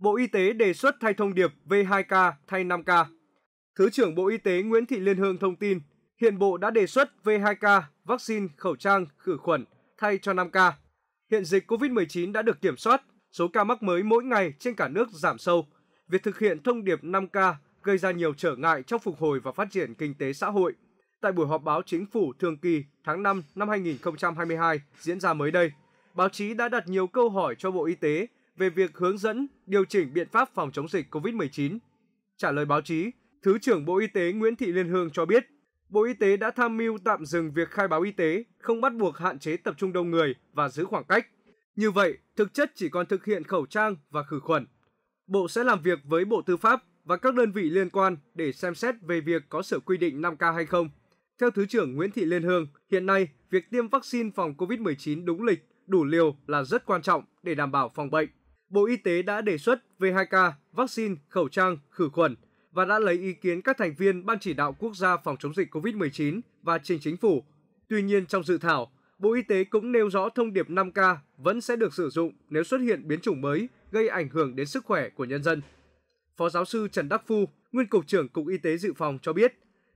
Bộ Y tế đề xuất thay thông điệp V2K thay 5K. Thứ trưởng Bộ Y tế Nguyễn Thị Liên Hương thông tin, hiện Bộ đã đề xuất V2K, vaccine, khẩu trang, khử khuẩn thay cho 5K. Hiện dịch COVID-19 đã được kiểm soát, số ca mắc mới mỗi ngày trên cả nước giảm sâu. Việc thực hiện thông điệp 5K gây ra nhiều trở ngại trong phục hồi và phát triển kinh tế xã hội. Tại buổi họp báo chính phủ thường kỳ tháng 5 năm 2022 diễn ra mới đây, báo chí đã đặt nhiều câu hỏi cho Bộ Y tế về việc hướng dẫn điều chỉnh biện pháp phòng chống dịch COVID-19. Trả lời báo chí, Thứ trưởng Bộ Y tế Nguyễn Thị Liên Hương cho biết, Bộ Y tế đã tham mưu tạm dừng việc khai báo y tế, không bắt buộc hạn chế tập trung đông người và giữ khoảng cách. Như vậy, thực chất chỉ còn thực hiện khẩu trang và khử khuẩn. Bộ sẽ làm việc với Bộ Tư pháp và các đơn vị liên quan để xem xét về việc có sửa quy định 5K hay không. Theo Thứ trưởng Nguyễn Thị Liên Hương, hiện nay, việc tiêm vaccine phòng COVID-19 đúng lịch, đủ liều là rất quan trọng để đảm bảo phòng bệnh. Bộ Y tế đã đề xuất v 2 k vaccine, khẩu trang, khử khuẩn và đã lấy ý kiến các thành viên Ban chỉ đạo quốc gia phòng chống dịch COVID-19 và trình chính phủ. Tuy nhiên trong dự thảo, Bộ Y tế cũng nêu rõ thông điệp 5K vẫn sẽ được sử dụng nếu xuất hiện biến chủng mới gây ảnh hưởng đến sức khỏe của nhân dân. Phó giáo sư Trần Đắc Phu, nguyên cục trưởng Cục Y tế dự phòng cho biết,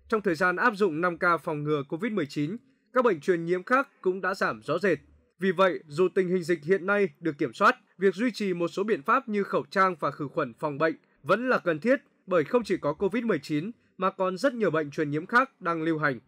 trong thời gian áp dụng 5K phòng ngừa COVID-19, các bệnh truyền nhiễm khác cũng đã giảm rõ rệt. Vì vậy, dù tình hình dịch hiện nay được kiểm soát, việc duy trì một số biện pháp như khẩu trang và khử khuẩn phòng bệnh vẫn là cần thiết bởi không chỉ có COVID-19 mà còn rất nhiều bệnh truyền nhiễm khác đang lưu hành.